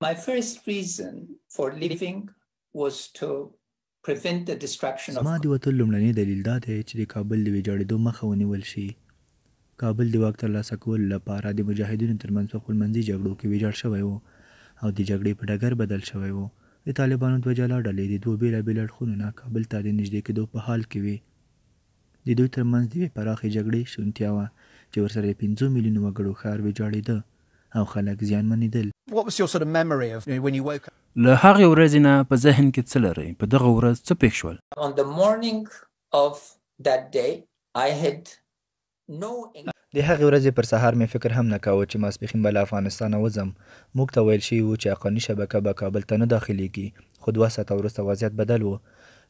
My first reason for leaving was to prevent the destruction of زما د وتل لومړنی دلیل دا دی چې د کابل د ویجاړېدو مخه ونیول شي کابل د واک ترلاسه کولو لپاره د مجاهدینو ترمنځ په خپلمنځي جګړو کې ویجاړ شوی و او د جګړې په ډګر بدل شوی و د طالبانو دوه جلا ډلې د دوو بېلابېل اړخونو نه کابل ته د نږدې کېدو په حال کې وې د دوی ترمنځ د یوې پراخې جګړې شونتیا وه چې ورسره د پنځو میلیونو وګړو ښار ویجاړېده او خلک زیانمنېدل له هغې ورځې نه په ذهن کې څه لرئ په دغه ورځ څه پېښ شول د هغې ورځې پر سهار مې فکر هم نه کاوه چې ماسپښین به له افغانستانه وځم موږ ته ویل شوي وو چې حقاني شبکه به کابل ته نه داخلیږي خو دوه ساعته وروسته وضعیت بدل و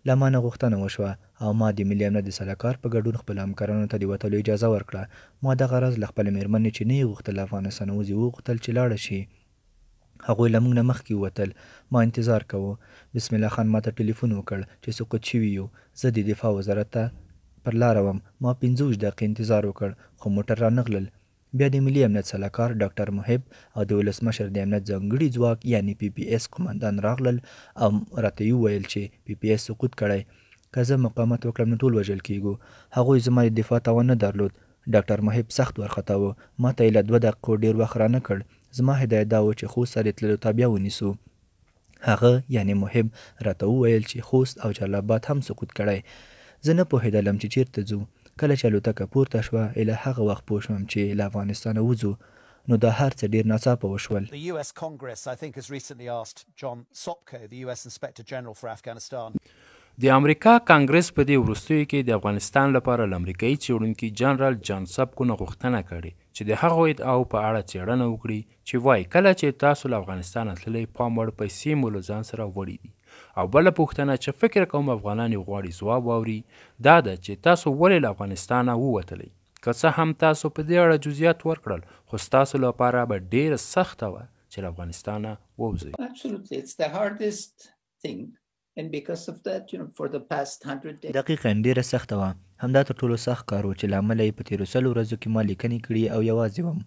له ما نه غوښتنه وشوه او ما د ملي امنیت د سلاکار په ګډون خپل همکارانو ته د وتلو اجازه ورکړه ما دغه راز له خپلې میرمنې چې نه یې غوښتل افغانستان ووځي وغوښتل چې لاړه شي هغوی له موږ نه مخکې ووتل ما انتظار کوو بسم الله خان ماته ټلیفون وکړ چې سقوط شوي یو زه د دفاع وزارت ته پر لاره وم ما پنځه دقیقې انتظار وکړ خو موټر را نغلل بیا د ملي امنیت سلاکار ډاکټر محب او د ولسمشر د امنیت ځنګړي ځواک یعنی پی پی ایس قومندان راغلل او راته ویل چې پی پی ایس سقوط کړی که زه مقاومت وکړم نو ټول وژل کیږو هغوی زما د دفاع توان نه درلود ډاکټر محب سخت وارخطا و ما ته یې له دوه دقیقو ډیر وخت رانه کړ زما هدایت دا و چې خو سرې تللو ته بیا ونیسو هغه یعنی محب راته وویل چې خوست او جلال آباد هم سقوط کړی زه نه پوهېدلم چې چیرته ځو کله چې الوتکه پورته شوه اله هغه وخت پوه شوم چې له افغانستانه وځو نو دا هر څه ډیر ناڅاپه وشول د امریکا کانګرس په دې وروستیو کې د افغانستان لپاره امریکایي چیرونکو جنرال جان سبکو نه غوښتنه کړې چې د هغه وید او په اړه چیرنه وکړي چې وای کله چې تاسو له افغانستان تللې پام وړ پیسې مول ځان سره وړي دي او بل پوښتنه چې فکر کوم افغانان غواړي ځواب واوري دا ده چې تاسو ولې له افغانستان ووتلی که څه هم تاسو په دې اړه جزئیات ورکړل خو ستاسو لپاره به ډیره سخته وه چې له افغانستان ووځئ Absolutely it's the hardest thing and because of that you know for the past 100 days دقیقا ډیره سخته وه همدا تر ټولو سخت کار و چې لامل یې په تیرو سلو ورځو کې ما لیکنې کړي او یوازې وم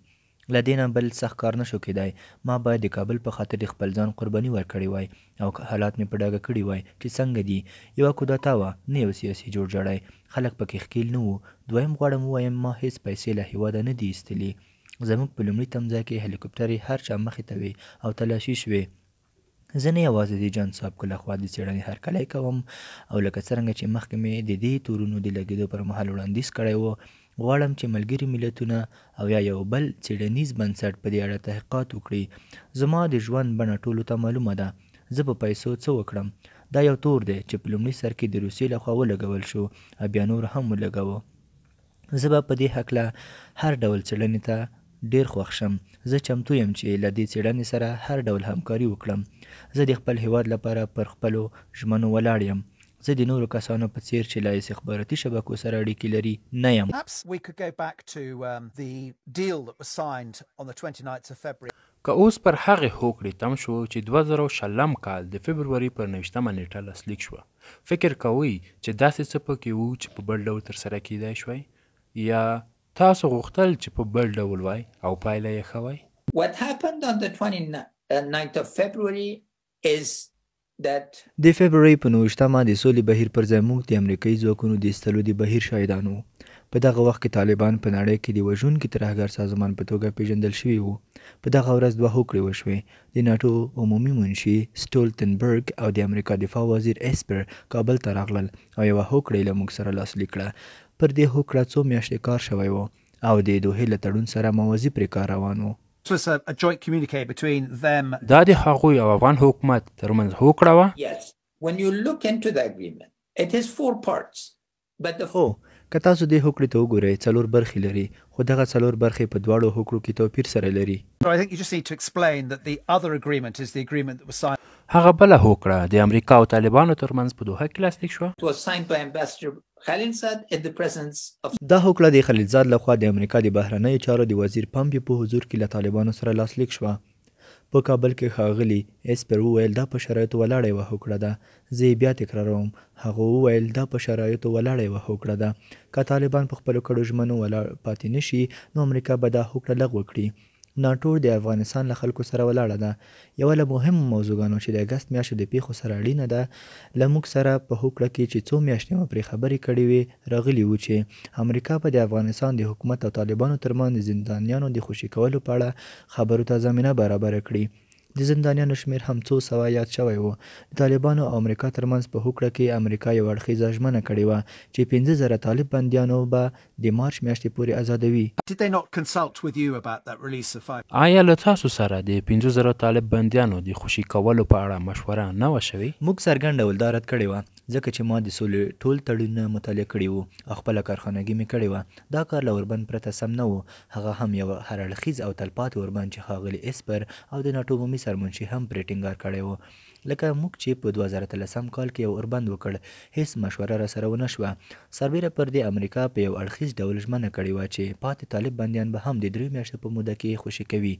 له دې نه بل سخت کار نه شو کېدای ما باید د کابل په خاطر د خپل ځان قرباني ورکړې وای او حالات مې په ډاګه کړي وای چې څنګه دي یوه کودتا وه نه یو سیاسي جوړ جاړی خلک پکې ښکیل نه وو دویم غواړم ووایم ما هیڅ پیسې له هېواده نه دي ایستلي زموږ په لومړي تمځای کې هلیکوپټرې هر چا مخې ته وې او تلاشي شوې زه نه یوازې د جان صاحب کله خوا د څېړنې هرکلی کوم او لکه څرنګه چې مخکې مې د دې تورونو د لګېدو پر مهال وړاندیز کړی و غواړم چې ملګري ملتونه او یا یو بل څیړنیز بنسټ په دې اړه تحقیقات وکړي زما د ژوند بڼه ټولو ته معلومه ده زه په پیسو څه وکړم دا یو تور دی چې په لومړي سر کې د روسیې لخوا ولګول شو او بیا نور هم ولګوه زه به په دې هکله هر ډول څیړنې ته ډیر خوښ شم زه چمتو یم چې له دې څېړنې سره هر ډول همکاري وکړم زه د خپل هیواد لپاره پر خپلو ژمنو ولاړ یم زه د نورو کسانو په څیر چې له استخباراتي شبکو سره اړیکې لري نه یم um, که اوس پر هغې هوکړې تم شو چې 2000 کال د فبروري پر 19مه نیټه لاسلیک شوه فکر کوئ چې داسې څه پکې وو چې په بل ډول ترسره کیدای شوی یا تاسو غوښتل چې په بل ډول وای او پایله یې ښه وای What happened on the 29th of February is د فبرवरी په 19مه د سولې بهیر پر ځای موږ د امریکایي ځواکونو د ایستلو د بهیر شاهدان وو په دغه وخت کې طالبان په نړۍ کې د وژونکي ترهګر سازمان په توګه پیژندل شوي وو په دغه ورځ دوه هوکړې وشوې د ناتو عمومي منشي سټولتنبرګ او د امریکا دفاع وزیر اسپر کابل ته راغلل او یوه هوکړه یې له موږ سره لاسلیک کړه پر دې هوکړه څو میاشتې کار شوی وو او د دوحې له تړون سره موازي پرې کار روان وو دا د هغوی او افغان حکومت ترمنځ هوکړه وه هو که تاسو دې هوکړې ته وګورئ څلور برخې لري خو دغه څلور برخې په دواړو هوکړو کې توپیر سره لري هغه بله هوکړه د امریکا او طالبانو ترمنځ په دوحه کې لاسلیک شوه دا هوکړه د خلیلزاد لخوا د امریکا د بهرنیو چارو د وزیر پامپیو په حضور کې له طالبانو سره لاسلیک شوه په کابل کې ښاغلي اسپر وویل دا په شرایطو ولاړه یوه هوکړه ده زه یې بیا تکراروم هغه وویل دا په شرایطو ولاړه یوه هوکړه ده که طالبان په خپلو کړو ژمنو ولاړ پاتې نه شي نو امریکا به دا هوکړه لغوه کړي ناټو د افغانستان له خلکو سره ولاړه ده یو له مهم موضوعګانو چې د اگست میاشتې د پیښو سره اړینه ده لموک سره په هوکړه کې چې څو میاشتې مو پرې خبرې کړې وي راغلی و چې امریکا په د افغانستان د حکومت او طالبانو ترمنځ زندانیانو د خوشي کولو په اړه خبرو ته زمینه برابر کړي د زندانیانو شمیر هم څو سوه یاد شوی و د طالبانو او امریکا ترمنځ په هوکړه کې امریکا یو اړخیزه ژمنه کړې وه چې 15000 طالب بندیانو به د مارچ میاشتې پورې آزادوي آیا له تاسو سره د 15000 طالب بندیانو د خوشي کولو په اړه مشوره نه و شوې موږ څرګند ډول دارت کړې وه ځکه چې ما د سولې ټول تړونونه مطالعه کړي وو خپل کارخانګي مې کړې وه دا کار له اوربند پرته سم نه و هغه هم یو هر اړخیز او تلپاتې اوربند چې ښاغلي اسپر او د ناټو عمومي سرمنشي هم پرې ټینګار کړی و لکه موږ چې په 2013 کال کې یو اوربند وکړ هیڅ مشوره را سره ونه شوه سربیره پر دې امریکا په یو اړخیز ډول ژمنه کړې وه چې پاتې طالب بندیان به هم د درې میاشتو په موده کې خوشي کوي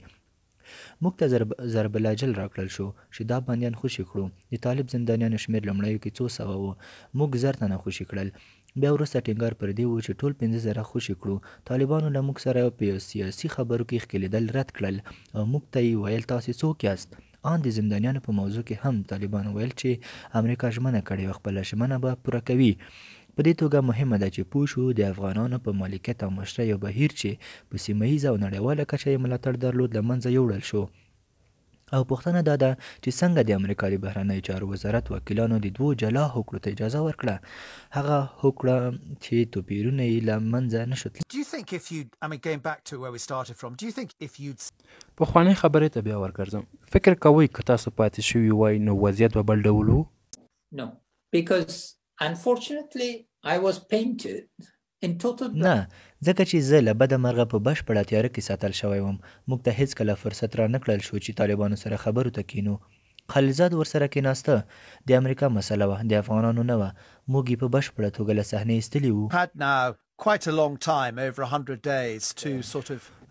موږ ته ضرب ضربلاجل راکړل شو چې دا بندیان خوشي کړو د طالب زندانیانو شمیر لمړیو کې څو سوه و موږ زر تنه خوشي کړل بیا وروسته ټینګار پر دې و چې ټول پنځه زره خوشي کړو طالبانو له موږ سره په سیاسي خبرو کې ښکیلېدل رد کړل او موږ ته یې ویل تاسې څوک یاست ان د زندانیانو په موضوع کې هم طالبانو ویل چې امریکا ژمنه کړې او خپله ژمنه به پوره کوي په دې توګه مهمه ده چې پوه شو د افغانانو په مالکیت او مشره یو بهیر چې په سیمه ییزه او نړیواله کچه یې ملاتړ درلود له منځه یوړل شو او پوښتنه دا ده چې څنګه د امریکا د بهرنیو چارو وزارت وکیلانو د دوو جلا حکړو ته اجازه ورکړه هغه حکړه چې توپیرونه یې له منځه نشوتل پخوانۍ خبرې ته بیا ورګرځم فکر کوئ که تاسو پاتې شوي وای نو وضعیت به بل ډول وو no because unfortunately I was painted نه ځکه چې زه له بده مرغه په بشپړه تیاره کې ساتل شوی وم موږ ته هیڅکله فرصت را نه کړل شو چې طالبانو سره خبرو ته کینو خلیلزاد ورسره کیناسته د امریکا مسله وه د افغانانو نه وه موږ یې په بشپړه توګه له صحنې ایستلي وو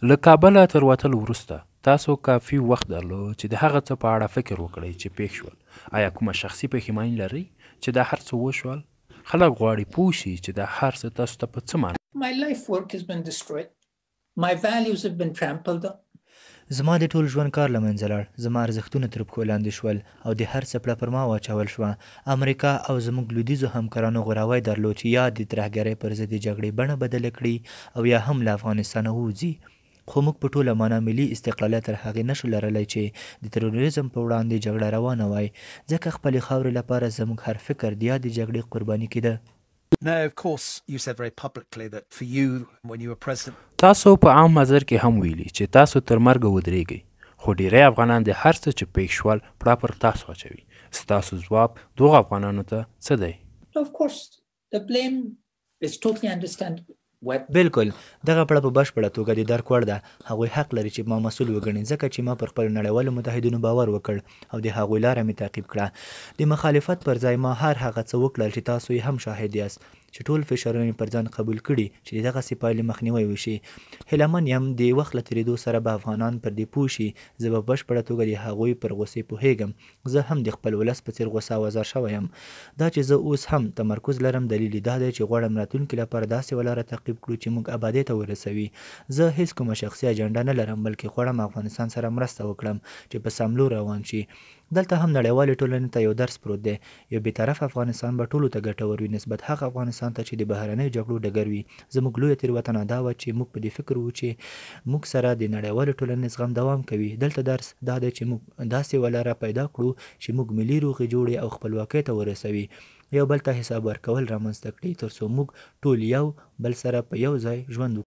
له کابله تر وتلو وروسته تاسو کافي وخت درلود چې د هغه څه په اړه فکر وکړئ چې پیښ شول آیا کومه شخصي پښیماني لرئ چې دا هر څه وشول خلک غواړي پوه شي چې دا هر څه تاسو ته په څه معنی My life work has been destroyed. My values have been trampled on. زما د ټول ژوند کار له منځه لاړ زما ارزښتونه تر پښو لاندې شول او د هر څه پر ما واچول شوه امریکا او زموږ لویدیځو همکارانو غوراوی درلود چې یا د ترهګرۍ پر ضد جګړې بڼه بدله کړي او یا هم له افغانستانه ووځي خو موږ په ټوله معنا ملي استقلالیت تر هغې نشو لرلی چې د تروریزم په وړاندې جګړه روانه وای ځکه خپلې خاورې لپاره زموږ هر فکر د یادې جګړې قرباني کېده No, of course, you said very publicly that for you, when you were president. تاسو په عام مزر کې هم ویلي چې تاسو تر مرګ ودرېږئ خو ډیری افغانان د هر څه چې پېښ شول پړه پر تاسو اچوي ستاسو ځواب دغه افغانانو ته څه دی Of course, the blame is totally understandable. بلکل دغه پړه په بشپړه توګه د درک وړ ده هغوی حق لري چې ما مسول وګڼي ځکه چې ما پر خپلو نړیوالو متحدینو باور وکړ او د هغوی لاره مې تعقیب کړه د مخالفت پر ځای ما هر هغه څه وکړل چې تاسو یې هم شاهد یاست چې ټول فشارونه پر ځان قبول کړي چې دغه سپایل مخنیوي وشي هلمن يم د وخت لتریدو سره به افغانان پر دې پوشي زه به بشپړه توګه د هغوی پر غوسې پوهیږم زه هم د خپل ولس په څیر غوسه وزر شوم دا چې زه اوس هم تمرکز لرم دلیل دا دی چې غواړم راتلونکي لپاره داسې ولاره تعقیب کړو چې موږ آبادی ته ورسوي زه هیڅ کومه شخصي اجنډا نه لرم بلکې غواړم افغانستان سره مرسته وکړم چې په سملو روان شي دلته هم نړیوالې ټولنې ته یو درس پروت دی یو بېطرف افغانستان به ټولو ته ګټور وي نسبت هغه افغانستان ته چې د بهرنیو جګړو ډګر وي زموږ لویه تېروتنه دا وه چې موږ په دې فکر وو چې موږ سره د نړیوالې ټولنې زغم دوام کوي دلته درس دا دی چې موږ داسې ولاره پیدا کړو چې موږ ملي روغې جوړې او خپلواکۍ ته ورسوي یو بل ته حساب ورکول رامنځته کړي ترڅو موږ ټول یو بل سره په یو ځای ژوند